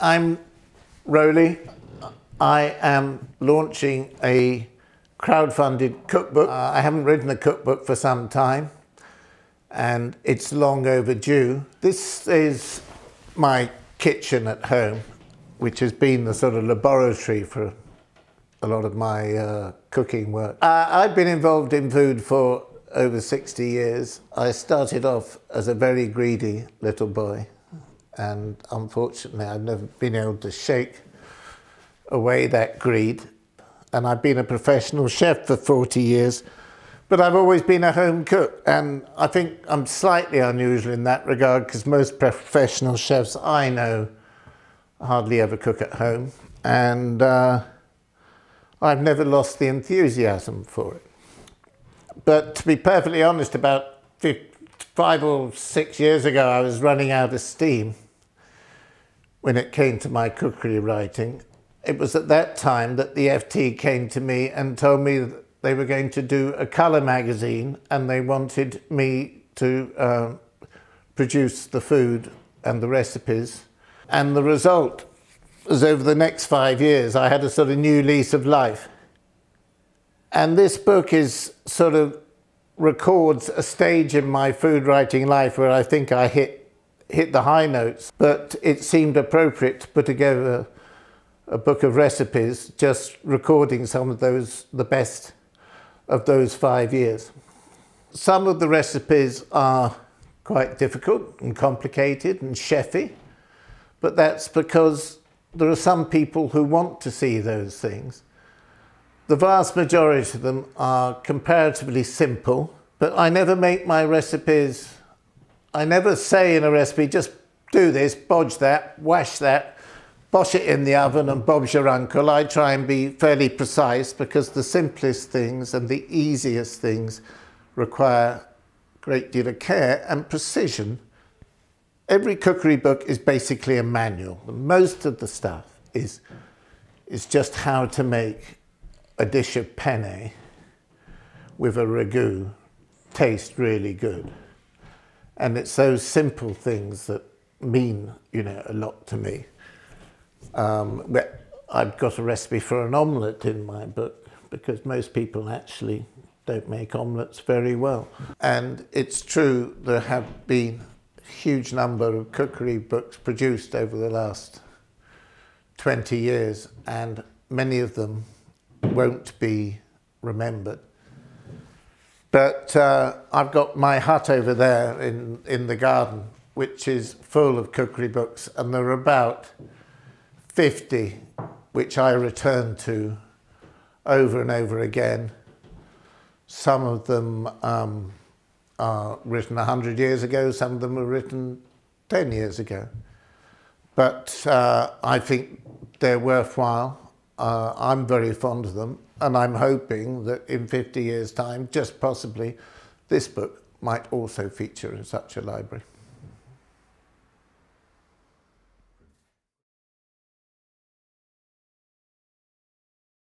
I'm Rowley. I am launching a crowd-funded cookbook. Uh, I haven't written a cookbook for some time and it's long overdue. This is my kitchen at home, which has been the sort of laboratory for a lot of my uh, cooking work. Uh, I've been involved in food for over 60 years. I started off as a very greedy little boy. And unfortunately, I've never been able to shake away that greed. And I've been a professional chef for 40 years, but I've always been a home cook. And I think I'm slightly unusual in that regard because most professional chefs I know hardly ever cook at home. And uh, I've never lost the enthusiasm for it. But to be perfectly honest, about five or six years ago, I was running out of steam when it came to my cookery writing. It was at that time that the FT came to me and told me they were going to do a colour magazine and they wanted me to uh, produce the food and the recipes. And the result was over the next five years, I had a sort of new lease of life. And this book is sort of records a stage in my food writing life where I think I hit hit the high notes, but it seemed appropriate to put together a book of recipes, just recording some of those, the best of those five years. Some of the recipes are quite difficult and complicated and chefy, but that's because there are some people who want to see those things. The vast majority of them are comparatively simple, but I never make my recipes I never say in a recipe, just do this, bodge that, wash that, bosh it in the oven and bob's your uncle. I try and be fairly precise because the simplest things and the easiest things require a great deal of care and precision. Every cookery book is basically a manual. Most of the stuff is, is just how to make a dish of penne with a ragu taste really good. And it's those simple things that mean, you know, a lot to me. Um, I've got a recipe for an omelette in my book because most people actually don't make omelettes very well. And it's true there have been a huge number of cookery books produced over the last 20 years and many of them won't be remembered. But uh, I've got my hut over there in, in the garden, which is full of cookery books, and there are about 50 which I return to over and over again. Some of them um, are written 100 years ago, some of them were written 10 years ago. But uh, I think they're worthwhile. Uh, I'm very fond of them, and I'm hoping that in 50 years' time, just possibly, this book might also feature in such a library.